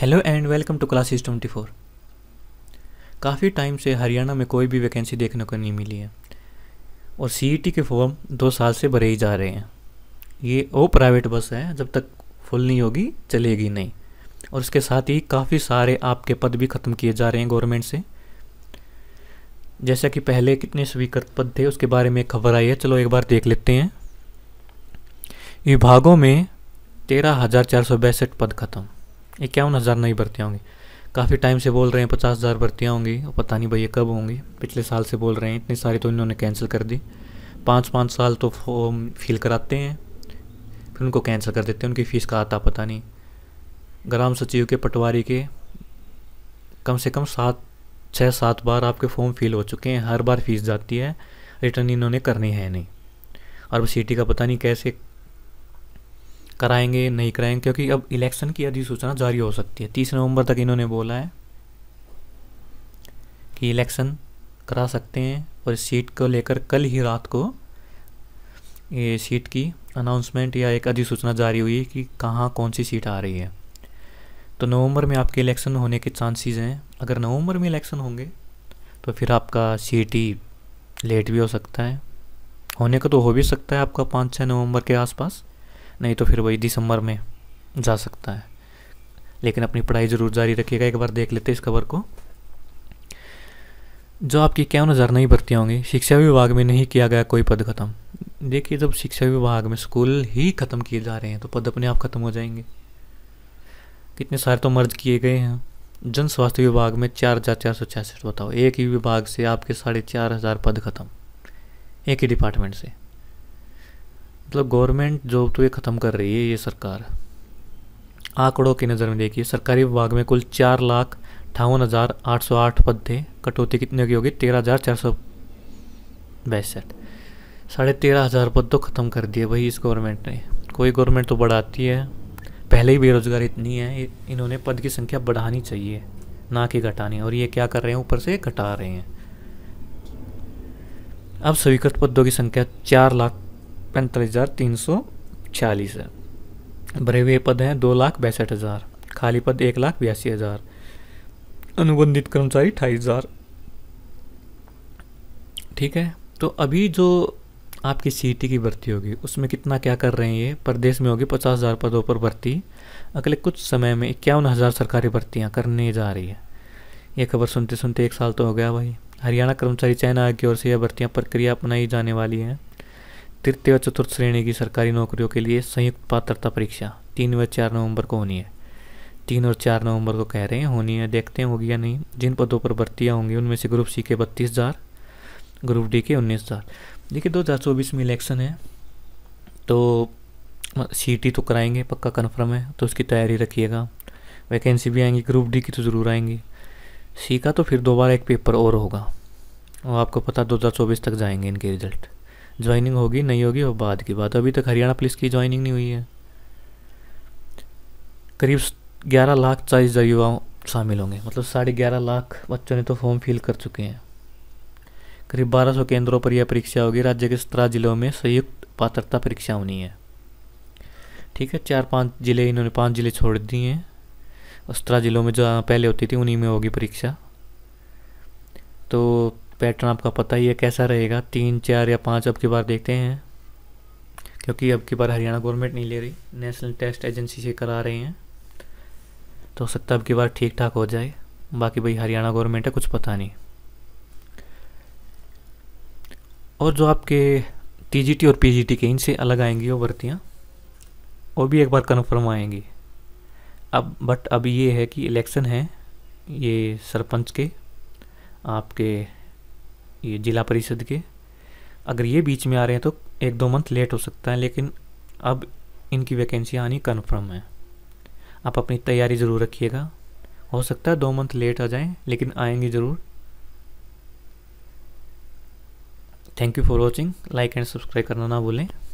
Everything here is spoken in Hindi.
hello and welcome to classes twenty four काफ़ी टाइम से हरियाणा में कोई भी वैकेंसी देखने को नहीं मिली है और सीईटी e के फॉर्म दो साल से भरे ही जा रहे हैं ये वो प्राइवेट बस है जब तक फुल नहीं होगी चलेगी नहीं और इसके साथ ही काफ़ी सारे आपके पद भी ख़त्म किए जा रहे हैं गवर्नमेंट से जैसा कि पहले कितने स्वीकृत पद थे उसके बारे में खबर आई है चलो एक बार देख लेते हैं विभागों में तेरह हज़ार चार सौ बैसठ पद खत्म इक्यावन हज़ार नई भर्तियाँ होंगी काफ़ी टाइम से बोल रहे हैं पचास हज़ार भर्तियाँ होंगी और पता नहीं भैया कब होंगी पिछले साल से बोल रहे हैं इतनी सारी तो इन्होंने कैंसिल कर दी पाँच पाँच साल तो फॉर्म फिल कराते हैं फिर उनको कैंसिल कर देते हैं उनकी फ़ीस का आता पता नहीं ग्राम सचिव के पटवारी के कम से कम सात छः सात बार आपके फॉर्म फिल हो चुके हैं हर बार फीस जाती है रिटर्न इन्होंने करनी है नहीं और सिटी का पता नहीं कैसे कराएंगे नहीं कराएंगे क्योंकि अब इलेक्शन की अधिसूचना जारी हो सकती है तीस नवंबर तक इन्होंने बोला है कि इलेक्शन करा सकते हैं और इस सीट को लेकर कल ही रात को ये सीट की अनाउंसमेंट या एक अधिसूचना जारी हुई कि कहाँ कौन सी सीट आ रही है तो नवंबर में आपके इलेक्शन होने के चांसेस हैं अगर नवंबर में इलेक्शन होंगे तो फिर आपका सीट ही लेट भी हो सकता है होने का तो हो भी सकता है आपका पाँच छः नवंबर के आसपास नहीं तो फिर वही दिसंबर में जा सकता है लेकिन अपनी पढ़ाई ज़रूर जारी रखिएगा एक बार देख लेते इस खबर को जो आपकी क्यों नज़र नहीं भर्तियाँ होंगी शिक्षा विभाग में नहीं किया गया कोई पद खत्म देखिए जब शिक्षा विभाग में स्कूल ही ख़त्म किए जा रहे हैं तो पद अपने आप ख़त्म हो जाएंगे कितने सारे तो मर्ज किए गए हैं जन स्वास्थ्य विभाग में चार हज़ार चार सौ छियासठ बताओ एक ही विभाग से आपके साढ़े चार हज़ार पद खत्म एक ही डिपार्टमेंट से मतलब गवर्नमेंट जॉब तो ये ख़त्म कर रही है ये सरकार आंकड़ों की नज़र में देखिए सरकारी विभाग में कुल चार लाख अठावन हज़ार आठ सौ आठ पद थे कटौती कितने की होगी तेरह हज़ार चार सौ बैसठ साढ़े तेरह हज़ार पद तो ख़त्म कर दिए भाई इस गवर्नमेंट ने कोई गवर्नमेंट तो बढ़ाती है पहले ही बेरोज़गार इतनी है इन्होंने पद की संख्या बढ़ानी चाहिए ना कि घटानी और ये क्या कर रहे हैं ऊपर से घटा रहे हैं अब स्वीकृत पदों की संख्या चार लाख पैंतालीस हज़ार तीन सौ छियालीस है भरे हुए पद हैं दो लाख बैसठ हज़ार खाली पद एक लाख बयासी हज़ार अनुबंधित कर्मचारी अठाईस हज़ार ठीक है तो अभी जो आपकी सी की भर्ती होगी उसमें कितना क्या कर रहे हैं ये प्रदेश में होगी पचास हज़ार पदों पर भर्ती अगले कुछ समय में इक्यावन हज़ार सरकारी भर्तियाँ करने जा रही है ये खबर सुनते सुनते एक साल तो हो गया भाई हरियाणा कर्मचारी चयन आयोग की ओर से यह भर्तियाँ प्रक्रिया अपनाई जाने वाली हैं तृतीय व चतुर्थ श्रेणी की सरकारी नौकरियों के लिए संयुक्त पात्रता परीक्षा तीन व चार नवंबर को होनी है तीन और चार नवंबर को कह रहे हैं होनी है देखते हैं होगी या नहीं जिन पदों पर भर्तियाँ होंगी उनमें से ग्रुप सी के बत्तीस हज़ार ग्रुप डी के उन्नीस हज़ार देखिए दो हज़ार चौबीस में इलेक्शन है तो सी टी तो कराएंगे पक्का कन्फर्म है तो उसकी तैयारी रखिएगा वैकेंसी भी आएंगी ग्रुप डी की तो ज़रूर आएंगी सी का तो फिर दोबारा एक पेपर और होगा और आपको पता दो हज़ार चौबीस तक जाएंगे इनके रिज़ल्ट ज्वाइनिंग होगी नहीं होगी वो बाद की बात अभी तक हरियाणा पुलिस की ज्वाइनिंग नहीं हुई है करीब ग्यारह लाख चालीस हज़ार युवाओं शामिल होंगे मतलब साढ़े ग्यारह लाख बच्चों ने तो फॉर्म फिल कर चुके हैं करीब बारह सौ केंद्रों पर यह परीक्षा होगी राज्य के सत्रह जिलों में संयुक्त पात्रता परीक्षा होनी है ठीक है चार पांच जिले इन्होंने पांच जिले छोड़ दिए हैं सत्रह जिलों में जहाँ पहले होती थी उन्हीं में होगी परीक्षा पैटर्न आपका पता ही है कैसा रहेगा तीन चार या पाँच अब की बार देखते हैं क्योंकि अब की बार हरियाणा गवर्नमेंट नहीं ले रही नेशनल टेस्ट एजेंसी से करा रहे हैं तो हो सकता है अब की बार ठीक ठाक हो जाए बाकी भाई हरियाणा गवर्नमेंट है कुछ पता नहीं और जो आपके टीजीटी और पीजीटी के इनसे अलग आएंगी वो भर्तियाँ वो भी एक बार कन्फर्म आएंगी अब बट अब ये है कि इलेक्शन है ये सरपंच के आपके ये जिला परिषद के अगर ये बीच में आ रहे हैं तो एक दो मंथ लेट हो सकता है लेकिन अब इनकी वैकेंसी आनी कन्फर्म है आप अपनी तैयारी ज़रूर रखिएगा हो सकता है दो मंथ लेट आ जाएं लेकिन आएंगे ज़रूर thank you for watching like and subscribe करना ना भूलें